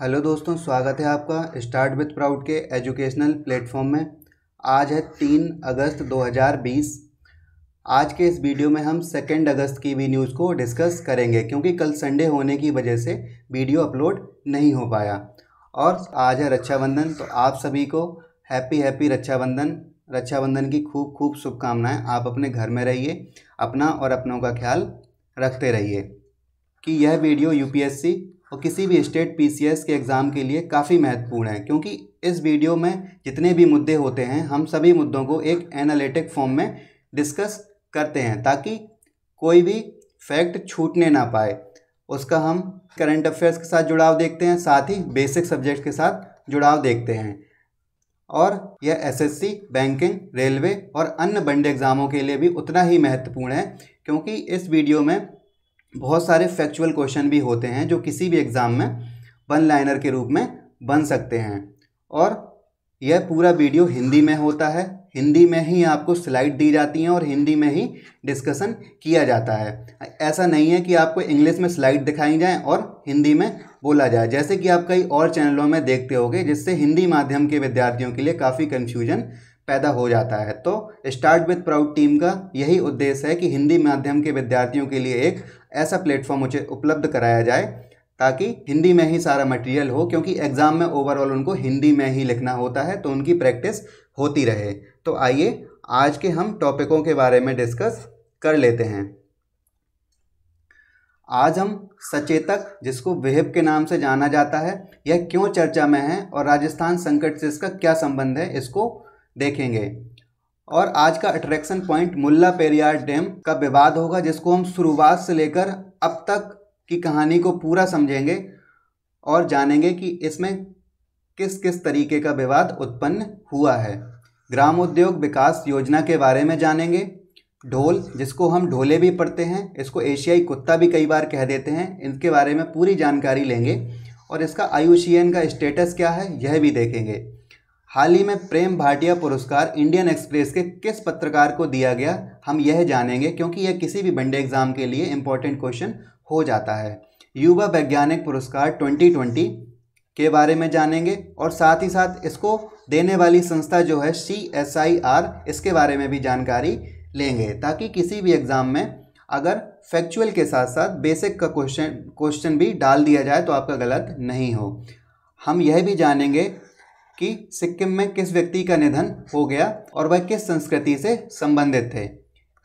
hello दोस्तों स्वागत है आपका स्टार्ट विथ प्राउड के एजुकेशनल प्लेटफॉर्म में आज है तीन अगस्त 2020 आज के इस वीडियो में हम सेकेंड अगस्त की भी न्यूज़ को डिस्कस करेंगे क्योंकि कल संडे होने की वजह से वीडियो अपलोड नहीं हो पाया और आज है रक्षाबंधन तो आप सभी को हैप्पी हैप्पी रक्षाबंधन रक्षाबंधन की खूब खूब शुभकामनाएं आप अपने घर में रहिए अपना और अपनों का ख्याल रखते रहिए कि यह वीडियो यूपीएससी और किसी भी स्टेट पीसीएस के एग्ज़ाम के लिए काफ़ी महत्वपूर्ण है क्योंकि इस वीडियो में जितने भी मुद्दे होते हैं हम सभी मुद्दों को एक एनालिटिक फॉर्म में डिस्कस करते हैं ताकि कोई भी फैक्ट छूटने ना पाए उसका हम करंट अफेयर्स के साथ जुड़ाव देखते हैं साथ ही बेसिक सब्जेक्ट के साथ जुड़ाव देखते हैं और यह एसएससी, बैंकिंग रेलवे और अन्य बंडे एग्ज़ामों के लिए भी उतना ही महत्वपूर्ण है क्योंकि इस वीडियो में बहुत सारे फैक्चुअल क्वेश्चन भी होते हैं जो किसी भी एग्ज़ाम में वन लाइनर के रूप में बन सकते हैं और यह पूरा वीडियो हिंदी में होता है हिंदी में ही आपको स्लाइड दी जाती हैं और हिंदी में ही डिस्कशन किया जाता है ऐसा नहीं है कि आपको इंग्लिश में स्लाइड दिखाई जाए और हिंदी में बोला जाए जैसे कि आप कई और चैनलों में देखते होंगे जिससे हिंदी माध्यम के विद्यार्थियों के लिए काफ़ी कन्फ्यूजन पैदा हो जाता है तो स्टार्ट विथ प्राउड टीम का यही उद्देश्य है कि हिंदी माध्यम के विद्यार्थियों के लिए एक ऐसा प्लेटफॉर्म मुझे उपलब्ध कराया जाए ताकि हिंदी में ही सारा मटेरियल हो क्योंकि एग्ज़ाम में ओवरऑल उनको हिंदी में ही लिखना होता है तो उनकी प्रैक्टिस होती रहे तो आइए आज के हम टॉपिकों के बारे में डिस्कस कर लेते हैं आज हम सचेतक जिसको विहिप के नाम से जाना जाता है यह क्यों चर्चा में है और राजस्थान संकट से इसका क्या संबंध है इसको देखेंगे और आज का attraction point Mulla Periyar dam का विवाद होगा जिसको हम शुरुआत से लेकर अब तक की कहानी को पूरा समझेंगे और जानेंगे कि इसमें किस किस तरीके का विवाद उत्पन्न हुआ है ग्राम उद्योग विकास योजना के बारे में जानेंगे ढोल जिसको हम ढोले भी पढ़ते हैं इसको एशियाई कुत्ता भी कई बार कह देते हैं इनके बारे में पूरी जानकारी लेंगे और इसका आयुषीएन का स्टेटस क्या है यह भी देखेंगे हाल ही में प्रेम भाटिया पुरस्कार इंडियन एक्सप्रेस के किस पत्रकार को दिया गया हम यह जानेंगे क्योंकि यह किसी भी बंडे एग्जाम के लिए इम्पोर्टेंट क्वेश्चन हो जाता है युवा वैज्ञानिक पुरस्कार 2020 के बारे में जानेंगे और साथ ही साथ इसको देने वाली संस्था जो है सी एस आई आर इसके बारे में भी जानकारी लेंगे ताकि किसी भी एग्ज़ाम में अगर फैक्चुअल के साथ साथ बेसिक का क्वेश्चन क्वेश्चन भी डाल दिया जाए तो आपका गलत नहीं हो हम यह भी जानेंगे कि सिक्किम में किस व्यक्ति का निधन हो गया और वह किस संस्कृति से संबंधित थे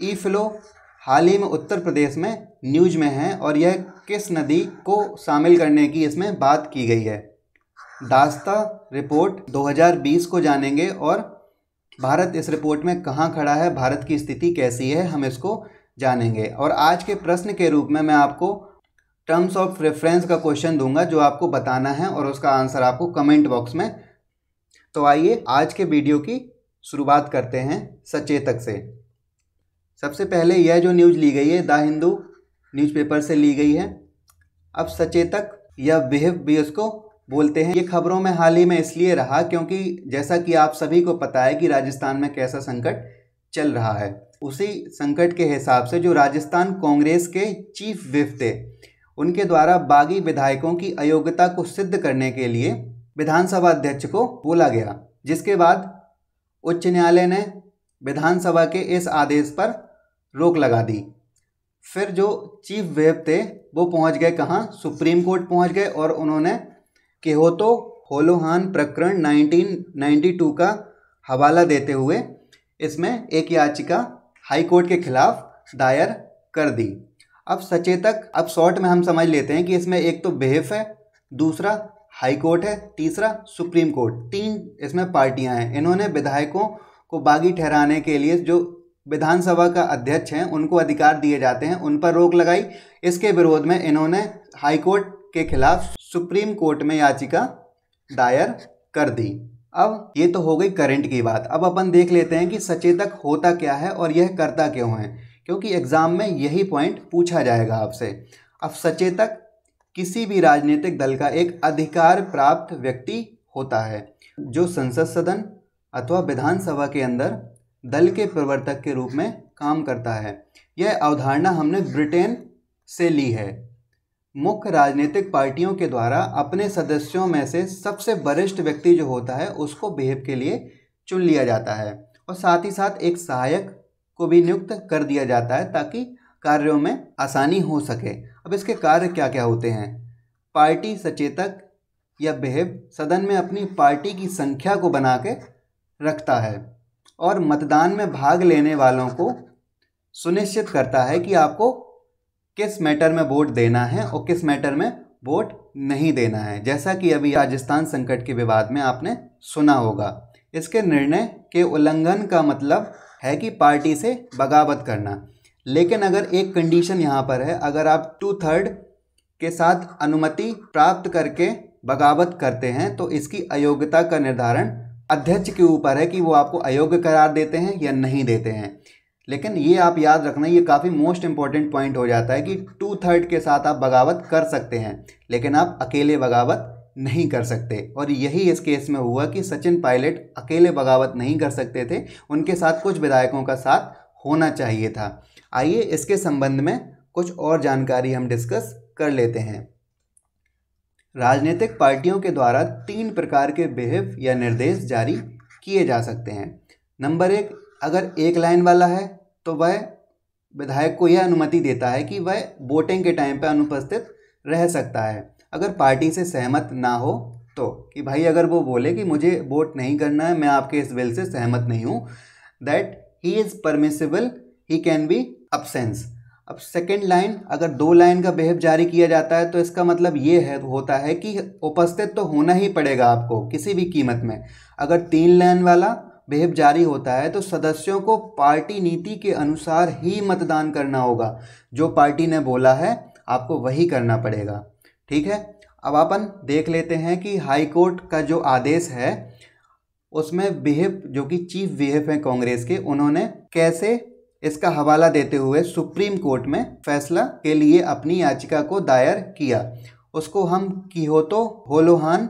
ई फ्लो हाल ही में उत्तर प्रदेश में न्यूज में है और यह किस नदी को शामिल करने की इसमें बात की गई है दास्ता रिपोर्ट 2020 को जानेंगे और भारत इस रिपोर्ट में कहाँ खड़ा है भारत की स्थिति कैसी है हम इसको जानेंगे और आज के प्रश्न के रूप में मैं आपको टर्म्स ऑफ रेफरेंस का क्वेश्चन दूंगा जो आपको बताना है और उसका आंसर आपको कमेंट बॉक्स में तो आइए आज के वीडियो की शुरुआत करते हैं सचेतक से सबसे पहले यह जो न्यूज ली गई है द हिंदू न्यूज़पेपर से ली गई है अब सचेतक या विहिप भी उसको बोलते हैं ये खबरों में हाल ही में इसलिए रहा क्योंकि जैसा कि आप सभी को पता है कि राजस्थान में कैसा संकट चल रहा है उसी संकट के हिसाब से जो राजस्थान कांग्रेस के चीफ विफ थे उनके द्वारा बागी विधायकों की अयोग्यता को सिद्ध करने के लिए विधानसभा अध्यक्ष को बोला गया जिसके बाद उच्च न्यायालय ने विधानसभा के इस आदेश पर रोक लगा दी फिर जो चीफ वेब थे वो पहुंच गए कहाँ सुप्रीम कोर्ट पहुंच गए और उन्होंने केहोतो होलोहान प्रकरण 1992 का हवाला देते हुए इसमें एक याचिका हाई कोर्ट के खिलाफ दायर कर दी अब सचेतक अब शॉर्ट में हम समझ लेते हैं कि इसमें एक तो बेहफ है दूसरा हाई कोर्ट है तीसरा सुप्रीम कोर्ट तीन इसमें पार्टियां हैं इन्होंने विधायकों को बागी ठहराने के लिए जो विधानसभा का अध्यक्ष हैं उनको अधिकार दिए जाते हैं उन पर रोक लगाई इसके विरोध में इन्होंने हाई कोर्ट के खिलाफ सुप्रीम कोर्ट में याचिका दायर कर दी अब ये तो हो गई करंट की बात अब अपन देख लेते हैं कि सचेतक होता क्या है और यह करता क्यों है क्योंकि एग्ज़ाम में यही पॉइंट पूछा जाएगा आपसे अब सचेतक किसी भी राजनीतिक दल का एक अधिकार प्राप्त व्यक्ति होता है जो संसद सदन अथवा विधानसभा के अंदर दल के प्रवर्तक के रूप में काम करता है यह अवधारणा हमने ब्रिटेन से ली है मुख्य राजनीतिक पार्टियों के द्वारा अपने सदस्यों में से सबसे वरिष्ठ व्यक्ति जो होता है उसको बिहेव के लिए चुन लिया जाता है और साथ ही साथ एक सहायक को भी नियुक्त कर दिया जाता है ताकि कार्यों में आसानी हो सके अब इसके कार्य क्या क्या होते हैं पार्टी सचेतक या बेहब सदन में अपनी पार्टी की संख्या को बना के रखता है और मतदान में भाग लेने वालों को सुनिश्चित करता है कि आपको किस मैटर में वोट देना है और किस मैटर में वोट नहीं देना है जैसा कि अभी राजस्थान संकट के विवाद में आपने सुना होगा इसके निर्णय के उल्लंघन का मतलब है कि पार्टी से बगावत करना लेकिन अगर एक कंडीशन यहाँ पर है अगर आप टू थर्ड के साथ अनुमति प्राप्त करके बगावत करते हैं तो इसकी अयोग्यता का निर्धारण अध्यक्ष के ऊपर है कि वो आपको अयोग्य करार देते हैं या नहीं देते हैं लेकिन ये आप याद रखना ये काफ़ी मोस्ट इम्पॉर्टेंट पॉइंट हो जाता है कि टू थर्ड के साथ आप बगावत कर सकते हैं लेकिन आप अकेले बगावत नहीं कर सकते और यही इस केस में हुआ कि सचिन पायलट अकेले बगावत नहीं कर सकते थे उनके साथ कुछ विधायकों का साथ होना चाहिए था आइए इसके संबंध में कुछ और जानकारी हम डिस्कस कर लेते हैं राजनीतिक पार्टियों के द्वारा तीन प्रकार के बिहेव या निर्देश जारी किए जा सकते हैं नंबर एक अगर एक लाइन वाला है तो वह विधायक को यह अनुमति देता है कि वह वोटिंग के टाइम पर अनुपस्थित रह सकता है अगर पार्टी से सहमत ना हो तो कि भाई अगर वो बोले कि मुझे वोट नहीं करना है मैं आपके इस बिल से सहमत नहीं हूँ that he is permissible he can be absent अब सेकेंड लाइन अगर दो लाइन का बेहब जारी किया जाता है तो इसका मतलब ये है होता है कि उपस्थित तो होना ही पड़ेगा आपको किसी भी कीमत में अगर तीन लाइन वाला बेहब जारी होता है तो सदस्यों को पार्टी नीति के अनुसार ही मतदान करना होगा जो पार्टी ने बोला है आपको वही करना पड़ेगा ठीक है अब अपन देख लेते हैं कि हाई कोर्ट का जो आदेश है उसमें बिहेव जो कि चीफ बिहेव हैं कांग्रेस के उन्होंने कैसे इसका हवाला देते हुए सुप्रीम कोर्ट में फैसला के लिए अपनी याचिका को दायर किया उसको हम कीहोतो होलोहान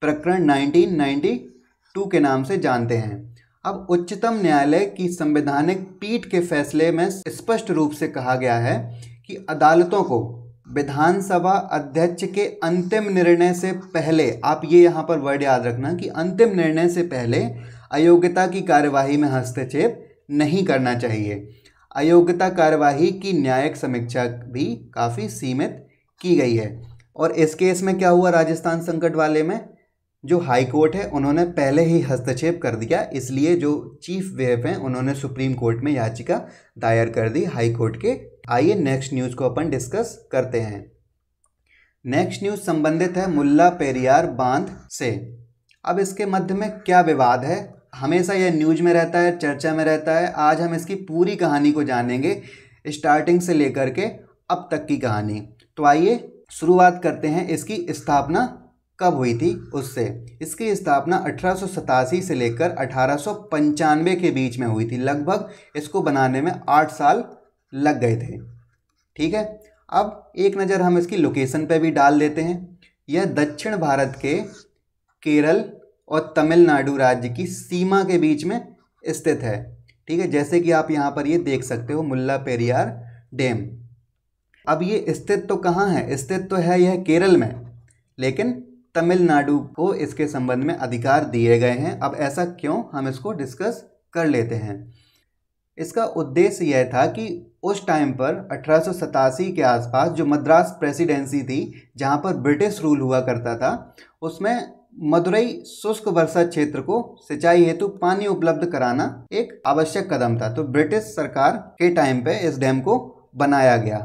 प्रकरण 1992 के नाम से जानते हैं अब उच्चतम न्यायालय की संवैधानिक पीठ के फैसले में स्पष्ट रूप से कहा गया है कि अदालतों को विधानसभा अध्यक्ष के अंतिम निर्णय से पहले आप ये यहाँ पर वर्ड याद रखना कि अंतिम निर्णय से पहले अयोग्यता की कार्यवाही में हस्तक्षेप नहीं करना चाहिए अयोग्यता कार्यवाही की न्यायिक समीक्षा भी काफ़ी सीमित की गई है और इस केस में क्या हुआ राजस्थान संकट वाले में जो हाई कोर्ट है उन्होंने पहले ही हस्तक्षेप कर दिया इसलिए जो चीफ वेफ हैं उन्होंने सुप्रीम कोर्ट में याचिका दायर कर दी हाई कोर्ट के आइए नेक्स्ट न्यूज़ को अपन डिस्कस करते हैं नेक्स्ट न्यूज़ संबंधित है मुल्ला पेरियार बांध से अब इसके मध्य में क्या विवाद है हमेशा यह न्यूज में रहता है चर्चा में रहता है आज हम इसकी पूरी कहानी को जानेंगे स्टार्टिंग से लेकर के अब तक की कहानी तो आइए शुरुआत करते हैं इसकी स्थापना कब हुई थी उससे इसकी स्थापना अठारह से लेकर अठारह के बीच में हुई थी लगभग इसको बनाने में आठ साल लग गए थे ठीक है अब एक नज़र हम इसकी लोकेशन पर भी डाल देते हैं यह दक्षिण भारत के केरल और तमिलनाडु राज्य की सीमा के बीच में स्थित है ठीक है जैसे कि आप यहाँ पर ये देख सकते हो मुल्ला पेरियार डैम अब ये स्थित तो कहाँ है स्थित तो है यह केरल में लेकिन तमिलनाडु को इसके संबंध में अधिकार दिए गए हैं अब ऐसा क्यों हम इसको डिस्कस कर लेते हैं इसका उद्देश्य यह था कि उस टाइम पर अठारह के आसपास जो मद्रास प्रेसिडेंसी थी जहाँ पर ब्रिटिश रूल हुआ करता था उसमें मदुरई शुष्क वर्षा क्षेत्र को सिंचाई हेतु पानी उपलब्ध कराना एक आवश्यक कदम था तो ब्रिटिश सरकार के टाइम पे इस डैम को बनाया गया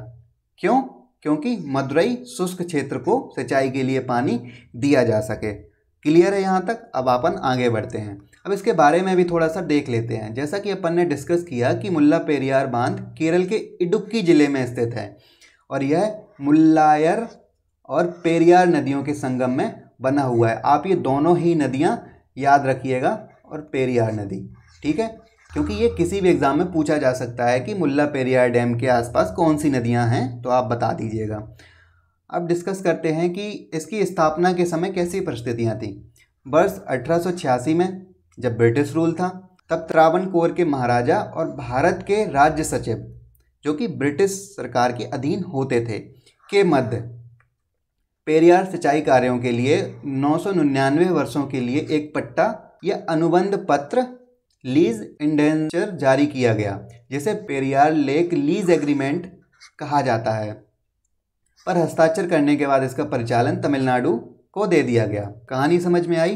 क्यों क्योंकि मदुरई शुष्क क्षेत्र को सिंचाई के लिए पानी दिया जा सके क्लियर है यहाँ तक अब अपन आगे बढ़ते हैं अब इसके बारे में भी थोड़ा सा देख लेते हैं जैसा कि अपन ने डिस्कस किया कि मुल्ला पेरियार बांध केरल के इडुक्की जिले में स्थित है और यह मुल्लायर और पेरियार नदियों के संगम में बना हुआ है आप ये दोनों ही नदियाँ याद रखिएगा और पेरियार नदी ठीक है क्योंकि ये किसी भी एग्ज़ाम में पूछा जा सकता है कि मुल्ला पेरियार डैम के आसपास कौन सी नदियाँ हैं तो आप बता दीजिएगा अब डिस्कस करते हैं कि इसकी स्थापना के समय कैसी परिस्थितियाँ थीं वर्ष अठारह में जब ब्रिटिश रूल था तब कोर के महाराजा और भारत के राज्य सचिव जो कि ब्रिटिश सरकार के अधीन होते थे के मध्य पेरियार सिंचाई कार्यों के लिए नौ वर्षों के लिए एक पट्टा या अनुबंध पत्र लीज इंडेंचर जारी किया गया जिसे पेरियार लेक लीज एग्रीमेंट कहा जाता है पर हस्ताक्षर करने के बाद इसका परिचालन तमिलनाडु को दे दिया गया कहानी समझ में आई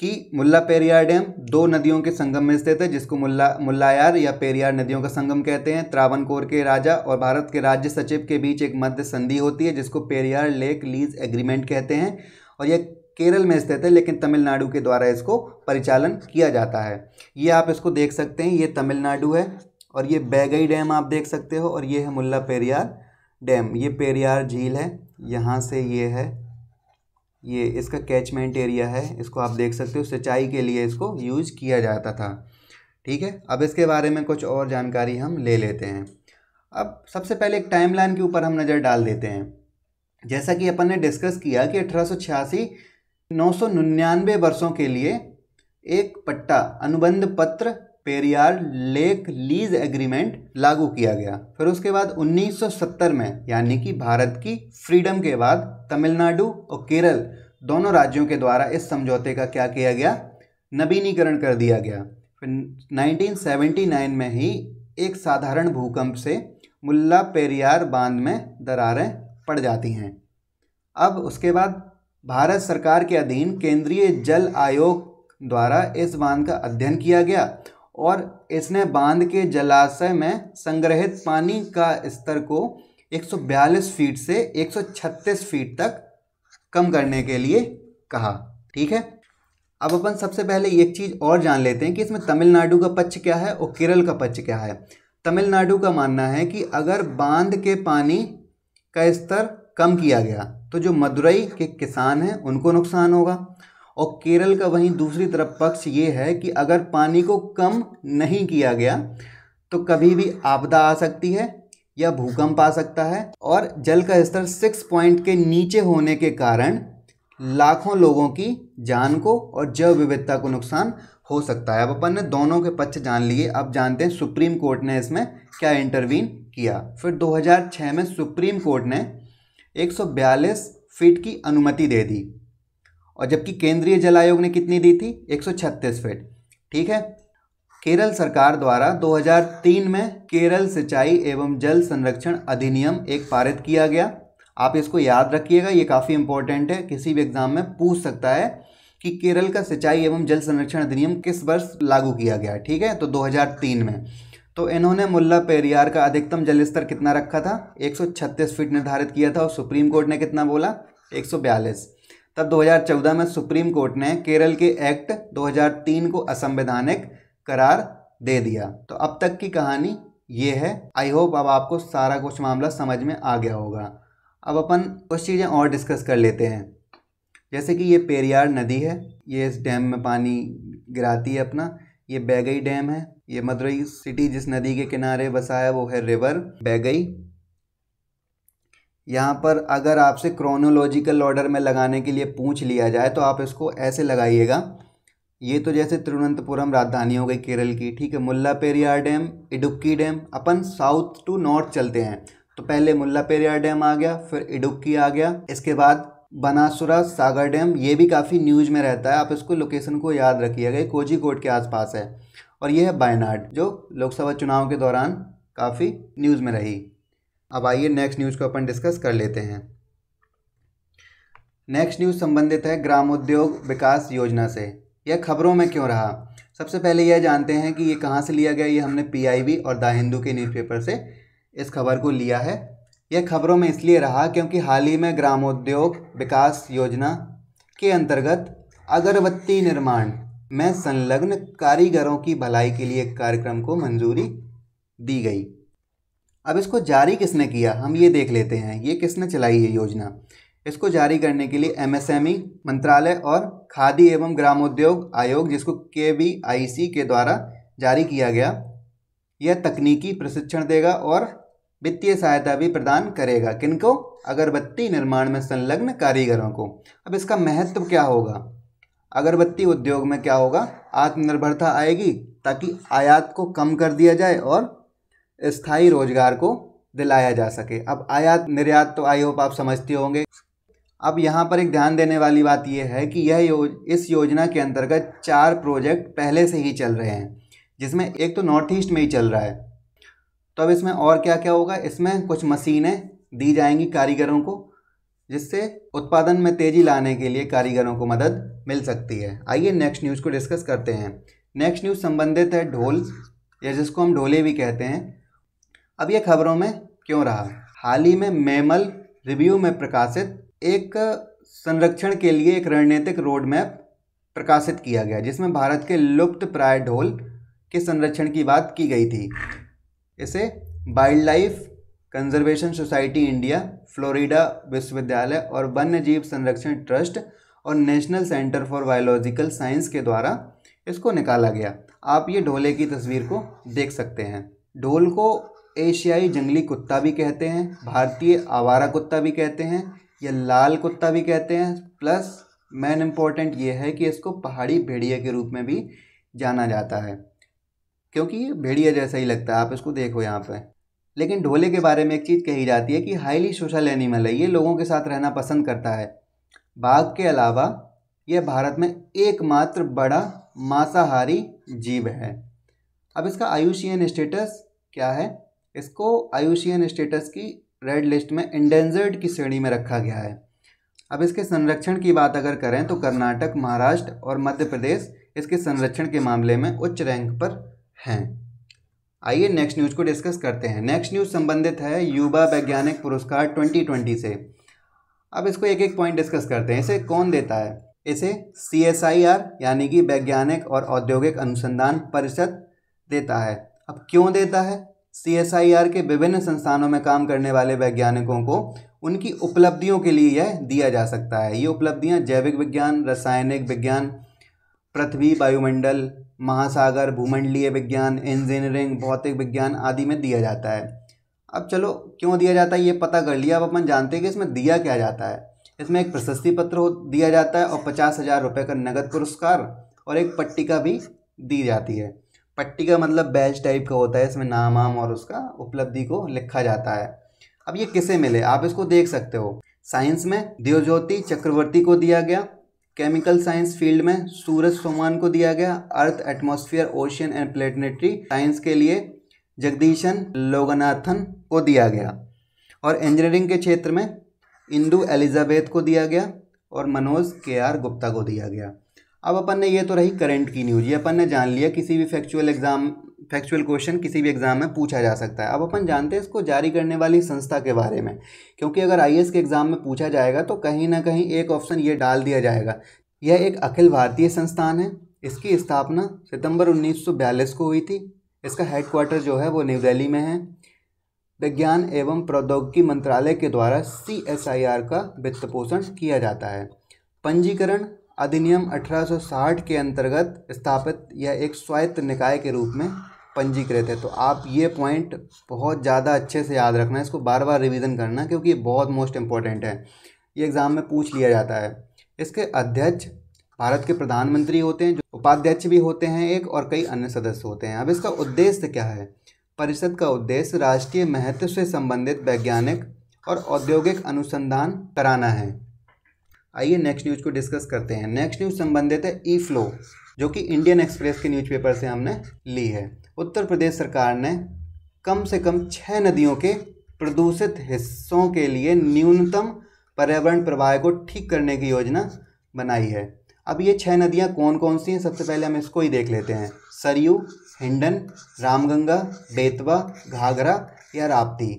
कि मुल्ला पेरियार डैम दो नदियों के संगम में स्थित है जिसको मुल्ला मुल्लायार या पेरियार नदियों का संगम कहते हैं त्रावणकोर के राजा और भारत के राज्य सचिव के बीच एक मध्य संधि होती है जिसको पेरियार लेक लीज एग्रीमेंट कहते हैं और यह केरल में स्थित है लेकिन तमिलनाडु के द्वारा इसको परिचालन किया जाता है ये आप इसको देख सकते हैं ये तमिलनाडु है और ये बैगई डैम आप देख सकते हो और ये है मुला पेरियार डैम ये पेरियार झील है यहाँ से ये है ये इसका कैचमेंट एरिया है इसको आप देख सकते हो सिंचाई के लिए इसको यूज किया जाता था ठीक है अब इसके बारे में कुछ और जानकारी हम ले लेते हैं अब सबसे पहले एक टाइमलाइन के ऊपर हम नज़र डाल देते हैं जैसा कि अपन ने डिस्कस किया कि अठारह नौ वर्षों के लिए एक पट्टा अनुबंध पत्र पेरियार लेक लीज एग्रीमेंट लागू किया गया फिर उसके बाद 1970 में यानी कि भारत की फ्रीडम के बाद तमिलनाडु और केरल दोनों राज्यों के द्वारा इस समझौते का क्या किया गया नवीनीकरण कर दिया गया फिर 1979 में ही एक साधारण भूकंप से मुल्ला पेरियार बांध में दरारें पड़ जाती हैं अब उसके बाद भारत सरकार के अधीन केंद्रीय जल आयोग द्वारा इस बांध का अध्ययन किया गया और इसने बांध के जलाशय में संग्रहित पानी का स्तर को 142 फीट से 136 फीट तक कम करने के लिए कहा ठीक है अब अपन सबसे पहले एक चीज़ और जान लेते हैं कि इसमें तमिलनाडु का पक्ष क्या है और केरल का पक्ष क्या है तमिलनाडु का मानना है कि अगर बांध के पानी का स्तर कम किया गया तो जो मदुरई के किसान हैं उनको नुकसान होगा और केरल का वहीं दूसरी तरफ पक्ष ये है कि अगर पानी को कम नहीं किया गया तो कभी भी आपदा आ सकती है या भूकंप आ सकता है और जल का स्तर सिक्स पॉइंट के नीचे होने के कारण लाखों लोगों की जान को और जैव विविधता को नुकसान हो सकता है अब अपन ने दोनों के पक्ष जान लिए अब जानते हैं सुप्रीम कोर्ट ने इसमें क्या इंटरवीन किया फिर 2006 में सुप्रीम कोर्ट ने 142 फीट की अनुमति दे दी और जबकि केंद्रीय जल आयोग ने कितनी दी थी छत्तीस फीट ठीक है केरल सरकार द्वारा 2003 में केरल सिंचाई एवं जल संरक्षण अधिनियम एक पारित किया गया आप इसको याद रखिएगा ये काफ़ी इंपॉर्टेंट है किसी भी एग्जाम में पूछ सकता है कि केरल का सिंचाई एवं जल संरक्षण अधिनियम किस वर्ष लागू किया गया ठीक है तो 2003 में तो इन्होंने मुल्ला पेरियार का अधिकतम जल स्तर कितना रखा था एक फीट निर्धारित किया था और सुप्रीम कोर्ट ने कितना बोला एक तब 2014 में सुप्रीम कोर्ट ने केरल के एक्ट 2003 को असंवैधानिक करार दे दिया तो अब तक की कहानी ये है आई होप अब आपको सारा कुछ मामला समझ में आ गया होगा अब अपन कुछ चीज़ें और डिस्कस कर लेते हैं जैसे कि ये पेरियार नदी है ये इस डैम में पानी गिराती है अपना ये बैगई डैम है ये मदुरई सिटी जिस नदी के किनारे बसा है वो है रिवर बैगई यहाँ पर अगर आपसे क्रोनोलॉजिकल ऑर्डर में लगाने के लिए पूछ लिया जाए तो आप इसको ऐसे लगाइएगा ये तो जैसे तिरुवनंतपुरम राजधानी हो गई केरल की ठीक है मुल्ला पेरियार डैम इडुक्की डैम अपन साउथ टू नॉर्थ चलते हैं तो पहले मुल्ला पेरियार डैम आ गया फिर इडुक्की आ गया इसके बाद बनासुरा सागर डैम ये भी काफ़ी न्यूज में रहता है आप इसको लोकेशन को याद रखिएगा कोट के आसपास है और ये है वायनाड जो लोकसभा चुनाव के दौरान काफ़ी न्यूज़ में रही अब आइए नेक्स्ट न्यूज़ को अपन डिस्कस कर लेते हैं नेक्स्ट न्यूज़ संबंधित है ग्रामोद्योग विकास योजना से यह खबरों में क्यों रहा सबसे पहले यह जानते हैं कि ये कहाँ से लिया गया ये हमने पीआईबी और द हिंदू के न्यूज़पेपर से इस खबर को लिया है यह खबरों में इसलिए रहा क्योंकि हाल ही में ग्रामोद्योग विकास योजना के अंतर्गत अगरबत्ती निर्माण में संलग्न कारीगरों की भलाई के लिए कार्यक्रम को मंजूरी दी गई अब इसको जारी किसने किया हम ये देख लेते हैं ये किसने चलाई है योजना इसको जारी करने के लिए एमएसएमई e, मंत्रालय और खादी एवं ग्रामोद्योग आयोग जिसको के आई सी के द्वारा जारी किया गया यह तकनीकी प्रशिक्षण देगा और वित्तीय सहायता भी प्रदान करेगा किनको अगरबत्ती निर्माण में संलग्न कारीगरों को अब इसका महत्व क्या होगा अगरबत्ती उद्योग में क्या होगा आत्मनिर्भरता आएगी ताकि आयात को कम कर दिया जाए और स्थायी रोजगार को दिलाया जा सके अब आयात निर्यात तो आई होप आप समझते होंगे अब यहाँ पर एक ध्यान देने वाली बात यह है कि यह योज इस योजना के अंतर्गत चार प्रोजेक्ट पहले से ही चल रहे हैं जिसमें एक तो नॉर्थ ईस्ट में ही चल रहा है तो अब इसमें और क्या क्या होगा इसमें कुछ मशीनें दी जाएंगी कारीगरों को जिससे उत्पादन में तेज़ी लाने के लिए कारीगरों को मदद मिल सकती है आइए नेक्स्ट न्यूज़ को डिस्कस करते हैं नेक्स्ट न्यूज़ संबंधित है ढोल या जिसको हम ढोले भी कहते हैं अब ये खबरों में क्यों रहा हाल ही में मैमल रिव्यू में प्रकाशित एक संरक्षण के लिए एक रणनीतिक रोड मैप प्रकाशित किया गया जिसमें भारत के लुप्त प्राय ढोल के संरक्षण की बात की गई थी इसे wild life conservation society India Florida विश्वविद्यालय और वन्य जीव संरक्षण ट्रस्ट और national centre for biological science के द्वारा इसको निकाला गया आप ये ढोले की तस्वीर को देख सकते हैं ढोल को एशियाई जंगली कुत्ता भी कहते हैं भारतीय आवारा कुत्ता भी कहते हैं या लाल कुत्ता भी कहते हैं प्लस मेन इम्पॉर्टेंट ये है कि इसको पहाड़ी भेड़िया के रूप में भी जाना जाता है क्योंकि ये भेड़िया जैसा ही लगता है आप इसको देखो यहाँ पर लेकिन ढोले के बारे में एक चीज़ कही जाती है कि हाईली सोशल एनिमल है ये लोगों के साथ रहना पसंद करता है बाघ के अलावा यह भारत में एकमात्र बड़ा मांसाहारी जीव है अब इसका आयुषीयन स्टेटस क्या है इसको आयुषियन स्टेटस की रेड लिस्ट में इंडेंजर्ड की श्रेणी में रखा गया है अब इसके संरक्षण की बात अगर करें तो कर्नाटक महाराष्ट्र और मध्य प्रदेश इसके संरक्षण के मामले में उच्च रैंक पर हैं आइए नेक्स्ट न्यूज़ को डिस्कस करते हैं नेक्स्ट न्यूज़ संबंधित है युवा वैज्ञानिक पुरस्कार 2020 से अब इसको एक एक पॉइंट डिस्कस करते हैं इसे कौन देता है इसे सी यानी कि वैज्ञानिक और औद्योगिक अनुसंधान परिषद देता है अब क्यों देता है सीएसआईआर के विभिन्न संस्थानों में काम करने वाले वैज्ञानिकों को उनकी उपलब्धियों के लिए यह दिया जा सकता है ये उपलब्धियाँ जैविक विज्ञान रासायनिक विज्ञान पृथ्वी वायुमंडल महासागर भूमंडलीय विज्ञान इंजीनियरिंग भौतिक विज्ञान आदि में दिया जाता है अब चलो क्यों दिया जाता है ये पता कर लिया अब अपन जानते हैं कि इसमें दिया क्या जाता है इसमें एक प्रशस्ति पत्र दिया जाता है और पचास हज़ार रुपये का नगद पुरस्कार और एक पट्टिका भी दी जाती है पट्टी का मतलब बैच टाइप का होता है इसमें नाम आम और उसका उपलब्धि को लिखा जाता है अब ये किसे मिले आप इसको देख सकते हो साइंस में दियोज्योति चक्रवर्ती को दिया गया केमिकल साइंस फील्ड में सूरज सोमान को दिया गया earth atmosphere ocean and planetary science के लिए जगदीशन लोगनाथन को दिया गया और इंजीनियरिंग के क्षेत्र में इंदू एलिजाबेथ को दिया गया और मनोज के आर गुप्ता को दिया गया अब अपन ने ये तो रही करंट की न्यूज़ ये अपन ने जान लिया किसी भी फैक्चुअल एग्ज़ाम फैक्चुअल क्वेश्चन किसी भी एग्ज़ाम में पूछा जा सकता है अब अपन जानते हैं इसको जारी करने वाली संस्था के बारे में क्योंकि अगर आई के एग्ज़ाम में पूछा जाएगा तो कहीं ना कहीं एक ऑप्शन ये डाल दिया जाएगा यह एक अखिल भारतीय संस्थान है इसकी स्थापना सितंबर उन्नीस को हुई थी इसका हेडक्वार्टर जो है वो न्यू दिल्ली में है विज्ञान एवं प्रौद्योगिकी मंत्रालय के द्वारा सी का वित्त पोषण किया जाता है पंजीकरण अधिनियम 1860 के अंतर्गत स्थापित यह एक स्वायत्त निकाय के रूप में पंजीकृत है तो आप ये पॉइंट बहुत ज़्यादा अच्छे से याद रखना इसको बार बार रिवीजन करना क्योंकि ये बहुत मोस्ट इम्पॉर्टेंट है ये एग्ज़ाम में पूछ लिया जाता है इसके अध्यक्ष भारत के प्रधानमंत्री होते हैं जो उपाध्यक्ष भी होते हैं एक और कई अन्य सदस्य होते हैं अब इसका उद्देश्य क्या है परिषद का उद्देश्य राष्ट्रीय महत्व से संबंधित वैज्ञानिक और औद्योगिक अनुसंधान कराना है आइए नेक्स्ट न्यूज़ को डिस्कस करते हैं नेक्स्ट न्यूज़ संबंधित है ई फ्लो जो कि इंडियन एक्सप्रेस के न्यूज़पेपर से हमने ली है उत्तर प्रदेश सरकार ने कम से कम छः नदियों के प्रदूषित हिस्सों के लिए न्यूनतम पर्यावरण प्रवाह को ठीक करने की योजना बनाई है अब ये छः नदियाँ कौन कौन सी हैं सबसे पहले हम इसको ही देख लेते हैं सरयू हिंडन रामगंगा बेतवा घाघरा या राप्ती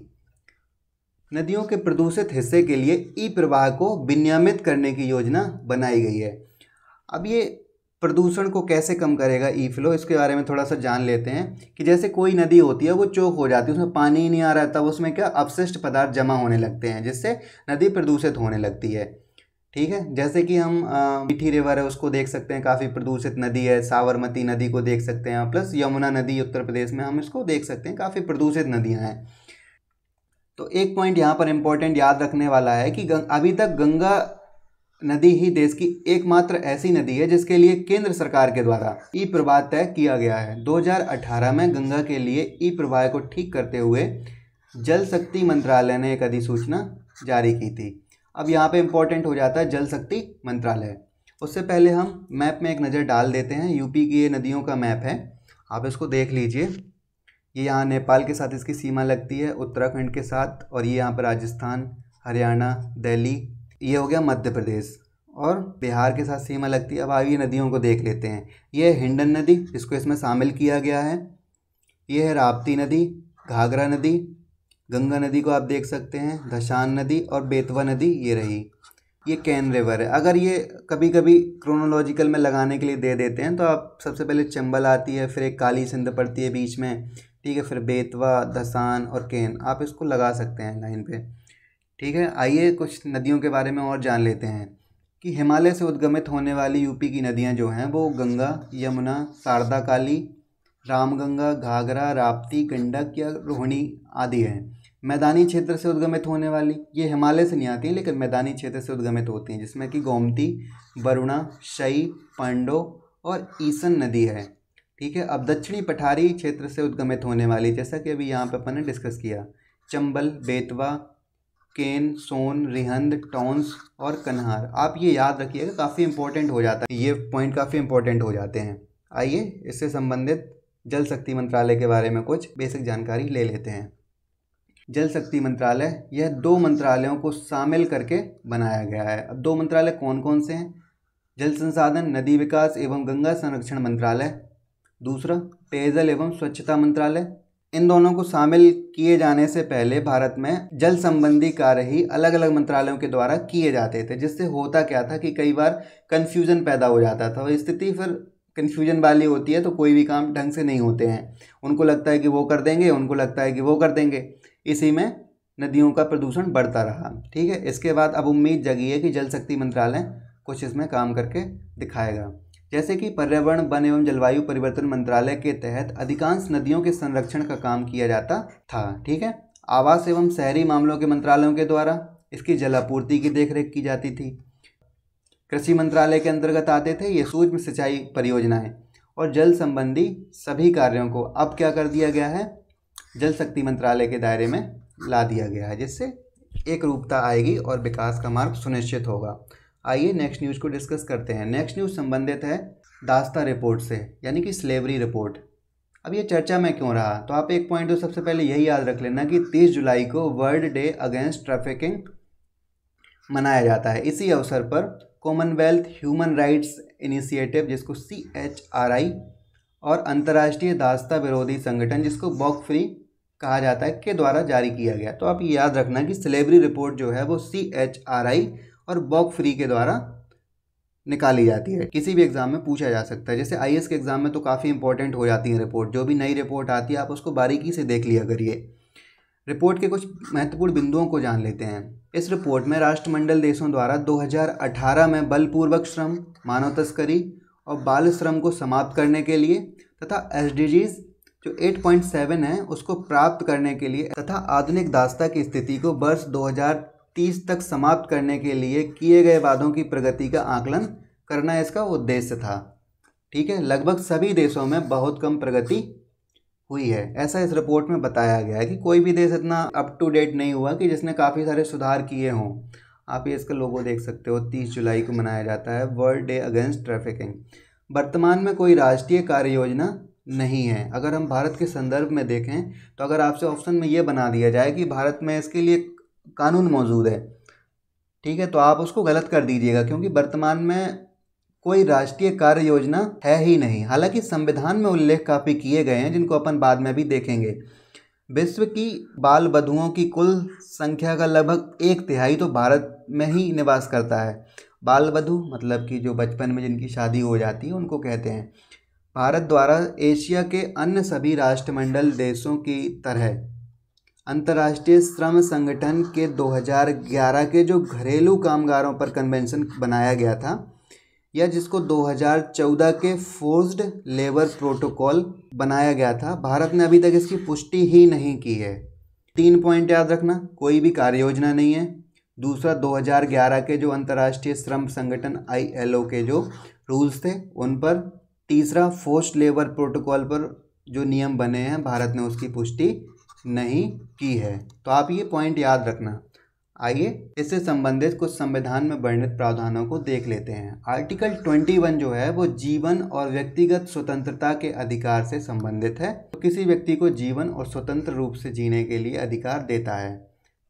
नदियों के प्रदूषित हिस्से के लिए ई प्रवाह को विनियमित करने की योजना बनाई गई है अब ये प्रदूषण को कैसे कम करेगा ई फ्लो इसके बारे में थोड़ा सा जान लेते हैं कि जैसे कोई नदी होती है वो चौक हो जाती है उसमें पानी ही नहीं आ रहा था उसमें क्या अपशिष्ट पदार्थ जमा होने लगते हैं जिससे नदी प्रदूषित होने लगती है ठीक है जैसे कि हम मीठी रिवर है उसको देख सकते हैं काफ़ी प्रदूषित नदी है साबरमती नदी को देख सकते हैं प्लस यमुना नदी उत्तर प्रदेश में हम इसको देख सकते हैं काफ़ी प्रदूषित नदियाँ हैं तो एक पॉइंट यहाँ पर इम्पोर्टेंट याद रखने वाला है कि अभी तक गंगा नदी ही देश की एकमात्र ऐसी नदी है जिसके लिए केंद्र सरकार के द्वारा ई प्रवाह तय किया गया है 2018 में गंगा के लिए ई प्रवाह को ठीक करते हुए जल शक्ति मंत्रालय ने एक अधिसूचना जारी की थी अब यहाँ पे इम्पोर्टेंट हो जाता है जल शक्ति मंत्रालय उससे पहले हम मैप में एक नज़र डाल देते हैं यूपी की ये नदियों का मैप है आप इसको देख लीजिए ये यहाँ नेपाल के साथ इसकी सीमा लगती है उत्तराखंड के साथ और ये यहाँ पर राजस्थान हरियाणा दिल्ली ये हो गया मध्य प्रदेश और बिहार के साथ सीमा लगती है अब आइए नदियों को देख लेते हैं ये है हिंडन नदी जिसको इसमें शामिल किया गया है ये है राप्ती नदी घाघरा नदी गंगा नदी को आप देख सकते हैं धशान नदी और बेतवा नदी ये रही ये कैन रिवर है अगर ये कभी कभी क्रोनोलॉजिकल में लगाने के लिए दे देते हैं तो आप सबसे पहले चंबल आती है फिर एक काली सिंध पड़ती है बीच में ठीक है फिर बेतवा दसान और केन आप इसको लगा सकते हैं लाइन पे ठीक है आइए कुछ नदियों के बारे में और जान लेते हैं कि हिमालय से उद्गमित होने वाली यूपी की नदियां जो हैं वो गंगा यमुना शारदा काली रामगंगा घाघरा राप्ती गंडक या रोहिणी आदि हैं मैदानी क्षेत्र से उद्गमित होने वाली ये हिमालय से नहीं आती हैं लेकिन मैदानी क्षेत्र से उद्गमित होती हैं जिसमें कि गोमती वरुणा शई पांडो और ईसन नदी है ठीक है अब दक्षिणी पठारी क्षेत्र से उद्गमित होने वाली जैसा कि अभी यहाँ पर अपन ने डिस्कस किया चंबल बेतवा केन सोन रिहंद टॉन्स और कन्हार आप ये याद रखिएगा काफ़ी इंपॉर्टेंट हो जाता है ये पॉइंट काफ़ी इंपॉर्टेंट हो जाते हैं आइए इससे संबंधित जल शक्ति मंत्रालय के बारे में कुछ बेसिक जानकारी ले लेते हैं जल शक्ति मंत्रालय यह दो मंत्रालयों को शामिल करके बनाया गया है अब दो मंत्रालय कौन कौन से हैं जल संसाधन नदी विकास एवं गंगा संरक्षण मंत्रालय दूसरा पेयजल एवं स्वच्छता मंत्रालय इन दोनों को शामिल किए जाने से पहले भारत में जल संबंधी कार्य ही अलग अलग मंत्रालयों के द्वारा किए जाते थे जिससे होता क्या था कि कई बार कन्फ्यूजन पैदा हो जाता था और स्थिति फिर कन्फ्यूजन वाली होती है तो कोई भी काम ढंग से नहीं होते हैं उनको लगता है कि वो कर देंगे उनको लगता है कि वो कर देंगे इसी में नदियों का प्रदूषण बढ़ता रहा ठीक है इसके बाद अब उम्मीद जगी है कि जल शक्ति मंत्रालय कुछ इसमें काम करके दिखाएगा जैसे कि पर्यावरण वन एवं जलवायु परिवर्तन मंत्रालय के तहत अधिकांश नदियों के संरक्षण का काम किया जाता था ठीक है आवास एवं शहरी मामलों के मंत्रालयों के द्वारा इसकी जलापूर्ति की देखरेख की जाती थी कृषि मंत्रालय के अंतर्गत आते थे ये सूक्ष्म सिंचाई परियोजनाएं और जल संबंधी सभी कार्यों को अब क्या कर दिया गया है जल शक्ति मंत्रालय के दायरे में ला दिया गया है जिससे एक रूपता आएगी और विकास का मार्ग सुनिश्चित होगा आइए नेक्स्ट न्यूज़ को डिस्कस करते हैं नेक्स्ट न्यूज़ संबंधित है दास्ता रिपोर्ट से यानी कि स्लेवरी रिपोर्ट अब ये चर्चा में क्यों रहा तो आप एक पॉइंट तो सबसे पहले यही याद रख लेना कि 30 जुलाई को वर्ल्ड डे अगेंस्ट ट्रैफिकिंग मनाया जाता है इसी अवसर पर कॉमनवेल्थ ह्यूमन राइट्स इनिशिएटिव जिसको सी एच आर आई और अंतर्राष्ट्रीय दास्ता विरोधी संगठन जिसको बॉक फ्री कहा जाता है के द्वारा जारी किया गया तो आप ये याद रखना कि सिलेबरी रिपोर्ट जो है वो सी एच आर आई और बॉक फ्री के द्वारा निकाली जाती है किसी भी एग्ज़ाम में पूछा जा सकता है जैसे आई के एग्ज़ाम में तो काफ़ी इंपॉर्टेंट हो जाती है रिपोर्ट जो भी नई रिपोर्ट आती है आप उसको बारीकी से देख लिया करिए रिपोर्ट के कुछ महत्वपूर्ण बिंदुओं को जान लेते हैं इस रिपोर्ट में राष्ट्रमंडल देशों द्वारा 2018 में बलपूर्वक श्रम मानव तस्करी और बाल श्रम को समाप्त करने के लिए तथा एस जो 8.7 है उसको प्राप्त करने के लिए तथा आधुनिक दास्ता की स्थिति को वर्ष 2000 तीस तक समाप्त करने के लिए किए गए वादों की प्रगति का आकलन करना इसका उद्देश्य था ठीक है लगभग सभी देशों में बहुत कम प्रगति हुई है ऐसा इस रिपोर्ट में बताया गया है कि कोई भी देश इतना अप टू डेट नहीं हुआ कि जिसने काफ़ी सारे सुधार किए हों आप ये इसका लोगो देख सकते हो तीस जुलाई को मनाया जाता है वर्ल्ड डे अगेंस्ट ट्रैफिकिंग वर्तमान में कोई राष्ट्रीय कार्य योजना नहीं है अगर हम भारत के संदर्भ में देखें तो अगर आपसे ऑप्शन में ये बना दिया जाए कि भारत में इसके लिए कानून मौजूद है ठीक है तो आप उसको गलत कर दीजिएगा क्योंकि वर्तमान में कोई राष्ट्रीय कार्य योजना है ही नहीं हालांकि संविधान में उल्लेख काफ़ी किए गए हैं जिनको अपन बाद में भी देखेंगे विश्व की बाल बधुओं की कुल संख्या का लगभग एक तिहाई तो भारत में ही निवास करता है बाल बधु मतलब कि जो बचपन में जिनकी शादी हो जाती है उनको कहते हैं भारत द्वारा एशिया के अन्य सभी राष्ट्रमंडल देशों की तरह अंतर्राष्ट्रीय श्रम संगठन के 2011 के जो घरेलू कामगारों पर कन्वेंशन बनाया गया था या जिसको 2014 के फोर्स्ड लेबर प्रोटोकॉल बनाया गया था भारत ने अभी तक इसकी पुष्टि ही नहीं की है तीन पॉइंट याद रखना कोई भी कार्य योजना नहीं है दूसरा 2011 के जो अंतर्राष्ट्रीय श्रम संगठन आई के जो रूल्स थे उन पर तीसरा फोर्स्ड लेबर प्रोटोकॉल पर जो नियम बने हैं भारत ने उसकी पुष्टि नहीं की है तो आप ये पॉइंट याद रखना आइए इससे संबंधित कुछ संविधान में वर्णित प्रावधानों को देख लेते हैं आर्टिकल 21 जो है वो जीवन और व्यक्तिगत स्वतंत्रता के अधिकार से संबंधित है तो किसी व्यक्ति को जीवन और स्वतंत्र रूप से जीने के लिए अधिकार देता है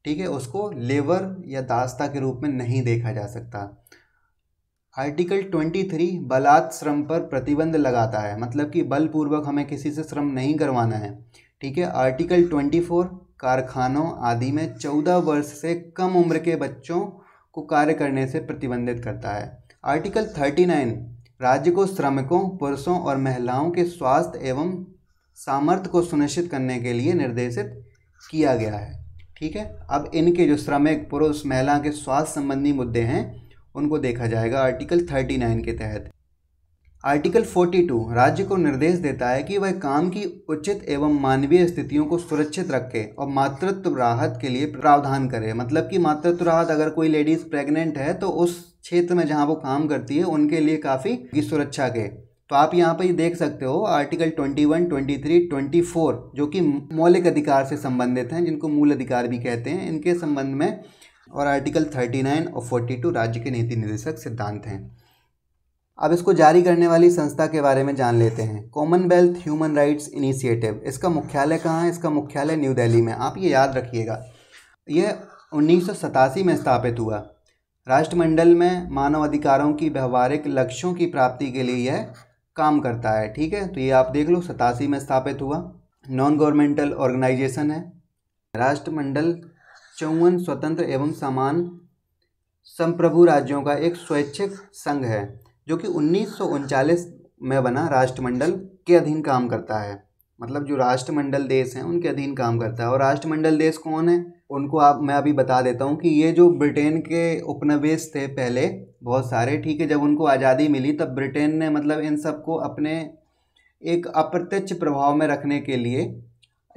ठीक है उसको लेबर या दास्ता के रूप में नहीं देखा जा सकता आर्टिकल 23 बलात् श्रम पर प्रतिबंध लगाता है मतलब कि बलपूर्वक हमें किसी से श्रम नहीं करवाना है ठीक है आर्टिकल ट्वेंटी फोर कारखानों आदि में चौदह वर्ष से कम उम्र के बच्चों को कार्य करने से प्रतिबंधित करता है आर्टिकल थर्टी नाइन राज्य को श्रमिकों पुरुषों और महिलाओं के स्वास्थ्य एवं सामर्थ्य को सुनिश्चित करने के लिए निर्देशित किया गया है ठीक है अब इनके जो श्रमिक पुरुष महिला के स्वास्थ्य संबंधी मुद्दे हैं उनको देखा जाएगा आर्टिकल थर्टी नाइन के तहत आर्टिकल 42 राज्य को निर्देश देता है कि वह काम की उचित एवं मानवीय स्थितियों को सुरक्षित रखे और मातृत्व राहत के लिए प्रावधान करे मतलब कि मातृत्व राहत अगर कोई लेडीज़ प्रेग्नेंट है तो उस क्षेत्र में जहाँ वो काम करती है उनके लिए काफ़ी की सुरक्षा के तो आप यहाँ पर ये देख सकते हो आर्टिकल 21, 23, 24 जो कि मौलिक अधिकार से संबंधित हैं जिनको मूल अधिकार भी कहते हैं इनके संबंध में और आर्टिकल 39 और 42 राज्य के नीति निर्देशक सिद्धांत हैं अब इसको जारी करने वाली संस्था के बारे में जान लेते हैं कॉमनवेल्थ ह्यूमन राइट्स इनिशिएटिव इसका मुख्यालय कहाँ है इसका मुख्यालय न्यू दिल्ली में आप ये याद रखिएगा यह उन्नीस में स्थापित हुआ राष्ट्रमंडल में मानव अधिकारों की व्यवहारिक लक्ष्यों की प्राप्ति के लिए यह काम करता है ठीक है तो ये आप देख लो सतासी में स्थापित हुआ नॉन गवर्नमेंटल ऑर्गेनाइजेशन है राष्ट्रमंडल चौवन स्वतंत्र एवं समान संप्रभु राज्यों का एक स्वैच्छिक संघ है जो कि उन्नीस में बना राष्ट्रमंडल के अधीन काम करता है मतलब जो राष्ट्रमंडल देश हैं उनके अधीन काम करता है और राष्ट्रमंडल देश कौन है उनको आप मैं अभी बता देता हूँ कि ये जो ब्रिटेन के उपनिवेश थे पहले बहुत सारे ठीक है जब उनको आज़ादी मिली तब ब्रिटेन ने मतलब इन सबको अपने एक अप्रत्यक्ष प्रभाव में रखने के लिए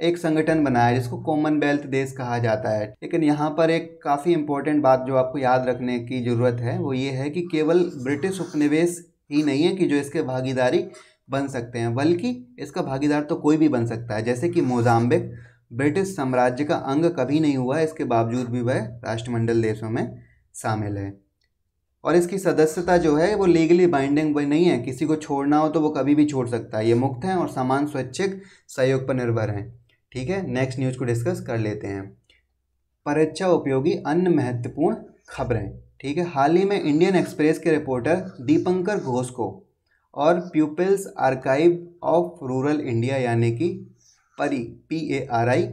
एक संगठन बनाया जिसको कॉमनवेल्थ देश कहा जाता है लेकिन यहाँ पर एक काफ़ी इंपॉर्टेंट बात जो आपको याद रखने की ज़रूरत है वो ये है कि केवल ब्रिटिश उपनिवेश ही नहीं है कि जो इसके भागीदारी बन सकते हैं बल्कि इसका भागीदार तो कोई भी बन सकता है जैसे कि मोजाम्बिक ब्रिटिश साम्राज्य का अंग कभी नहीं हुआ इसके बावजूद भी वह राष्ट्रमंडल देशों में शामिल है और इसकी सदस्यता जो है वो लीगली बाइंडिंग नहीं है किसी को छोड़ना हो तो वो कभी भी छोड़ सकता है ये मुक्त हैं और समान स्वैच्छिक सहयोग पर निर्भर हैं ठीक है नेक्स्ट न्यूज़ को डिस्कस कर लेते हैं परीक्षा उपयोगी अन्य महत्वपूर्ण खबरें ठीक है हाल ही में इंडियन एक्सप्रेस के रिपोर्टर दीपंकर घोष को और People's Archive of Rural India यानी कि परी पी ए आर आई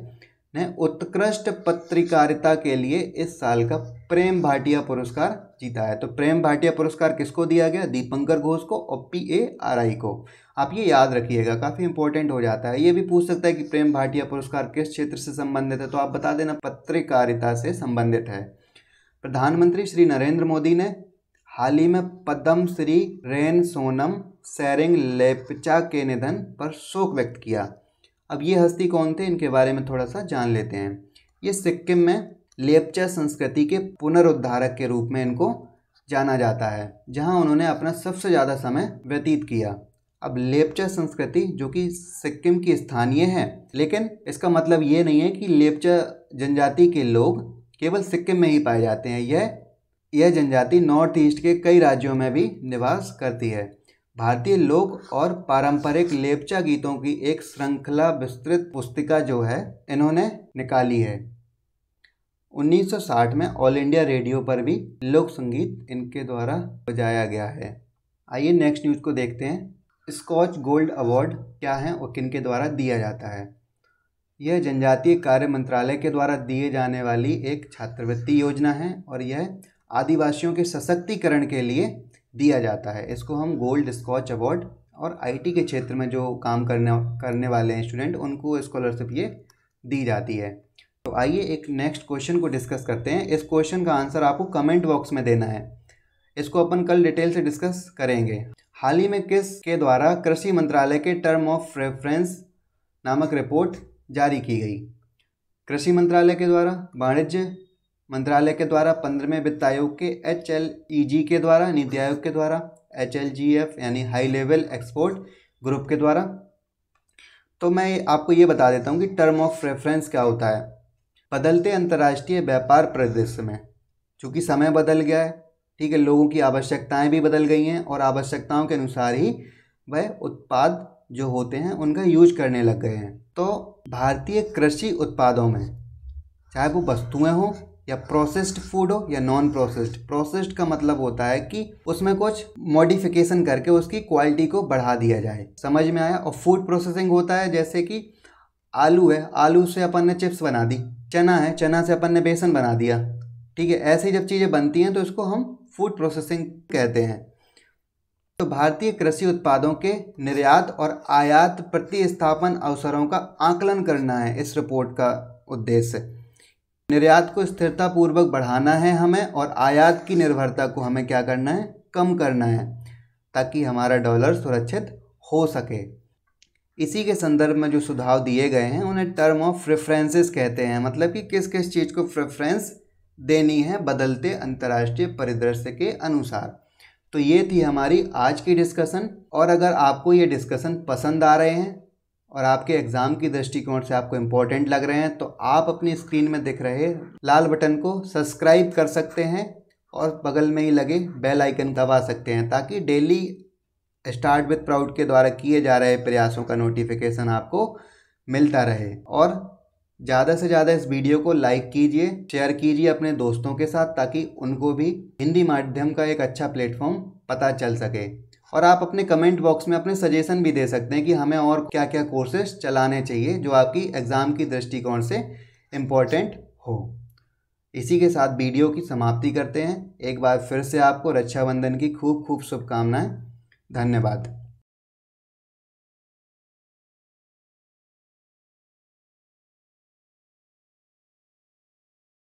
ने उत्कृष्ट पत्रकारिता के लिए इस साल का प्रेम भाटिया पुरस्कार जीता है तो प्रेम भाटिया पुरस्कार किसको दिया गया दीपंकर घोष को और पी ए आर आई को आप ये याद रखिएगा काफ़ी इंपॉर्टेंट हो जाता है ये भी पूछ सकता है कि प्रेम भाटिया पुरस्कार किस क्षेत्र से संबंधित है तो आप बता देना पत्रकारिता से संबंधित है प्रधानमंत्री श्री नरेंद्र मोदी ने हाल ही में पद्म श्री रेन सोनम सैरिंग लेपचा के निधन पर शोक व्यक्त किया अब ये हस्ती कौन थे इनके बारे में थोड़ा सा जान लेते हैं ये सिक्किम में लेपचा संस्कृति के पुनरुद्धारक के रूप में इनको जाना जाता है जहाँ उन्होंने अपना सबसे ज़्यादा समय व्यतीत किया अब लेपचा संस्कृति जो कि सिक्किम की स्थानीय है लेकिन इसका मतलब ये नहीं है कि लेपचा जनजाति के लोग केवल सिक्किम में ही पाए जाते हैं यह यह जनजाति नॉर्थ ईस्ट के कई राज्यों में भी निवास करती है भारतीय लोक और पारंपरिक लेपचा गीतों की एक श्रृंखला विस्तृत पुस्तिका जो है इन्होंने निकाली है 1960 में ऑल इंडिया रेडियो पर भी लोक संगीत इनके द्वारा बजाया गया है आइए नेक्स्ट न्यूज़ को देखते हैं स्कॉच गोल्ड अवार्ड क्या है और किन के द्वारा दिया जाता है यह जनजातीय कार्य मंत्रालय के द्वारा दिए जाने वाली एक छात्रवृत्ति योजना है और यह आदिवासियों के सशक्तिकरण के लिए दिया जाता है इसको हम गोल्ड स्कॉच अवार्ड और आईटी के क्षेत्र में जो काम करने करने वाले हैं स्टूडेंट उनको स्कॉलरशिप ये दी जाती है तो आइए एक नेक्स्ट क्वेश्चन को डिस्कस करते हैं इस क्वेश्चन का आंसर आपको कमेंट बॉक्स में देना है इसको अपन कल डिटेल से डिस्कस करेंगे हाल ही में किस के द्वारा कृषि मंत्रालय के टर्म ऑफ रेफरेंस नामक रिपोर्ट जारी की गई कृषि मंत्रालय के द्वारा वाणिज्य मंत्रालय के द्वारा पंद्रहवें वित्त आयोग के एच एल ई जी के द्वारा नीति आयोग के द्वारा एच एल जी एफ यानी हाई लेवल एक्सपोर्ट ग्रुप के द्वारा तो मैं आपको ये बता देता हूँ कि टर्म ऑफ रेफरेंस क्या होता है बदलते अंतर्राष्ट्रीय व्यापार परिदृश्य में चूँकि समय बदल गया है ठीक है लोगों की आवश्यकताएं भी बदल गई हैं और आवश्यकताओं के अनुसार ही वह उत्पाद जो होते हैं उनका यूज करने लग गए हैं तो भारतीय कृषि उत्पादों में चाहे वो वस्तुएं हों या प्रोसेस्ड फूड हो या नॉन प्रोसेस्ड प्रोसेस्ड का मतलब होता है कि उसमें कुछ मॉडिफिकेशन करके उसकी क्वालिटी को बढ़ा दिया जाए समझ में आया और फूड प्रोसेसिंग होता है जैसे कि आलू है आलू से अपन ने चिप्स बना दी चना है चना से अपन ने बेसन बना दिया ठीक है ऐसी जब चीज़ें बनती हैं तो इसको हम फूड प्रोसेसिंग कहते हैं तो भारतीय कृषि उत्पादों के निर्यात और आयात प्रतिस्थापन अवसरों का आकलन करना है इस रिपोर्ट का उद्देश्य निर्यात को स्थिरतापूर्वक बढ़ाना है हमें और आयात की निर्भरता को हमें क्या करना है कम करना है ताकि हमारा डॉलर सुरक्षित हो सके इसी के संदर्भ में जो सुझाव दिए गए हैं उन्हें टर्म ऑफ प्रेफरेंसेस कहते हैं मतलब कि किस किस चीज़ को प्रेफरेंस देनी है बदलते अंतर्राष्ट्रीय परिदृश्य के अनुसार तो ये थी हमारी आज की डिस्कशन और अगर आपको ये डिस्कशन पसंद आ रहे हैं और आपके एग्ज़ाम की दृष्टिकोण से आपको इम्पोर्टेंट लग रहे हैं तो आप अपनी स्क्रीन में दिख रहे लाल बटन को सब्सक्राइब कर सकते हैं और बगल में ही लगे बेल आइकन दबा सकते हैं ताकि डेली स्टार्ट विथ प्राउड के द्वारा किए जा रहे प्रयासों का नोटिफिकेशन आपको मिलता रहे और ज़्यादा से ज़्यादा इस वीडियो को लाइक कीजिए शेयर कीजिए अपने दोस्तों के साथ ताकि उनको भी हिंदी माध्यम का एक अच्छा प्लेटफॉर्म पता चल सके और आप अपने कमेंट बॉक्स में अपने सजेशन भी दे सकते हैं कि हमें और क्या क्या कोर्सेज चलाने चाहिए जो आपकी एग्ज़ाम की दृष्टिकोण से इम्पॉर्टेंट हो इसी के साथ वीडियो की समाप्ति करते हैं एक बार फिर से आपको रक्षाबंधन की खूब खूब शुभकामनाएँ धन्यवाद